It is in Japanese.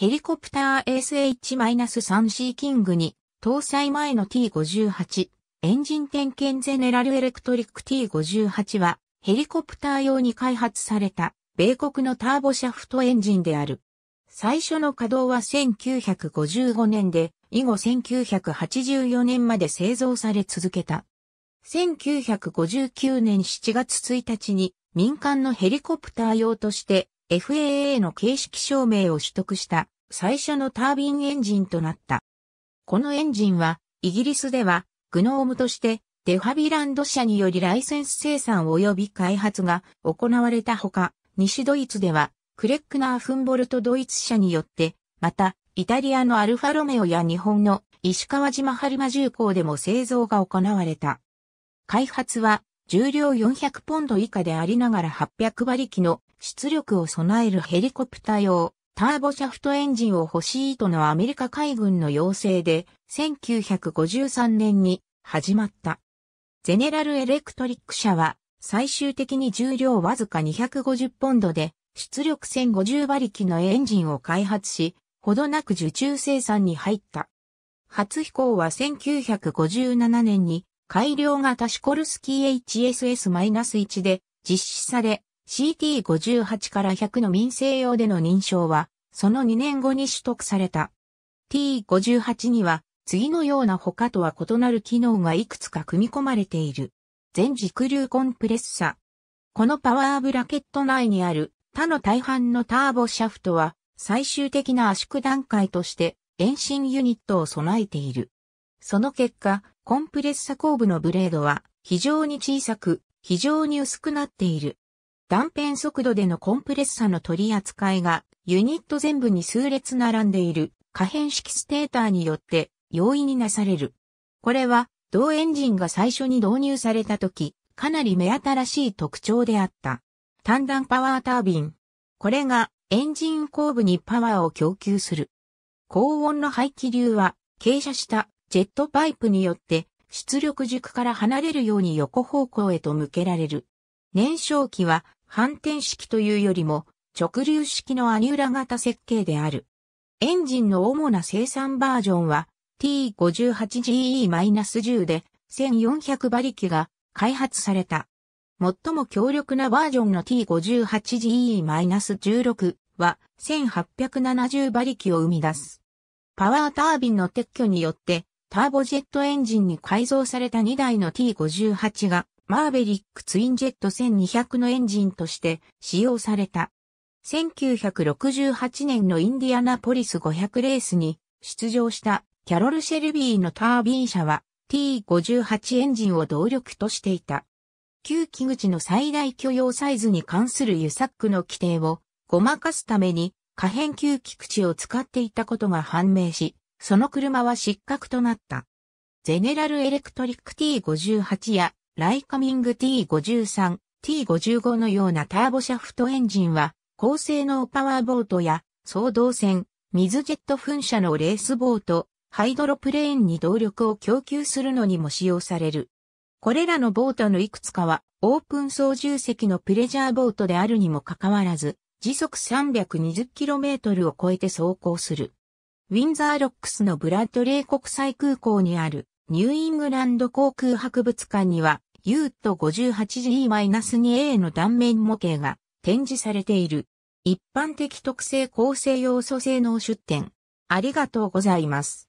ヘリコプター SH-3C キングに搭載前の T58、エンジン点検ゼネラルエレクトリック T58 はヘリコプター用に開発された米国のターボシャフトエンジンである。最初の稼働は1955年で、以後1984年まで製造され続けた。1959年7月1日に民間のヘリコプター用として FAA の形式証明を取得した最初のタービンエンジンとなった。このエンジンは、イギリスでは、グノームとして、デファビランド社によりライセンス生産及び開発が行われたほか、西ドイツでは、クレックナーフンボルトドイツ社によって、また、イタリアのアルファロメオや日本の石川島春馬重工でも製造が行われた。開発は、重量400ポンド以下でありながら800馬力の出力を備えるヘリコプター用ターボシャフトエンジンを欲しいとのアメリカ海軍の要請で1953年に始まった。ゼネラルエレクトリック社は最終的に重量わずか250ポンドで出力1050馬力のエンジンを開発し、ほどなく受注生産に入った。初飛行は1957年に改良型シコルスキー HSS-1 で実施され、CT58 から100の民生用での認証は、その2年後に取得された。T58 には、次のような他とは異なる機能がいくつか組み込まれている。全軸流コンプレッサ。このパワーブラケット内にある他の大半のターボシャフトは最終的な圧縮段階として遠心ユニットを備えている。その結果、コンプレッサ後部のブレードは非常に小さく、非常に薄くなっている。断片速度でのコンプレッサの取り扱いが、ユニット全部に数列並んでいる可変式ステーターによって容易になされる。これは、同エンジンが最初に導入された時、かなり目新しい特徴であった。単弾パワータービン。これがエンジン後部にパワーを供給する。高温の排気流は傾斜したジェットパイプによって出力軸から離れるように横方向へと向けられる。燃焼器は反転式というよりも直流式のアニュラ型設計である。エンジンの主な生産バージョンは T58GE-10 で1400馬力が開発された。最も強力なバージョンの T58GE-16 は1870馬力を生み出す。パワータービンの撤去によってターボジェットエンジンに改造された2台の T58 がマーベリックツインジェット1200のエンジンとして使用された。1968年のインディアナポリス500レースに出場したキャロル・シェルビーのタービン車は T58 エンジンを動力としていた。旧機口の最大許容サイズに関するユサックの規定をごまかすために可変旧機口を使っていたことが判明し、その車は失格となった。ゼネラルエレクトリック T58 やライカミング T53、T55 のようなターボシャフトエンジンは、高性能パワーボートや、総動船、水ジェット噴射のレースボート、ハイドロプレーンに動力を供給するのにも使用される。これらのボートのいくつかは、オープン操縦席のプレジャーボートであるにもかかわらず、時速 320km を超えて走行する。ウィンザーロックスのブラッドレー国際空港にあるニューイングランド航空博物館には U と 58G-2A の断面模型が展示されている。一般的特性構成要素性能出展。ありがとうございます。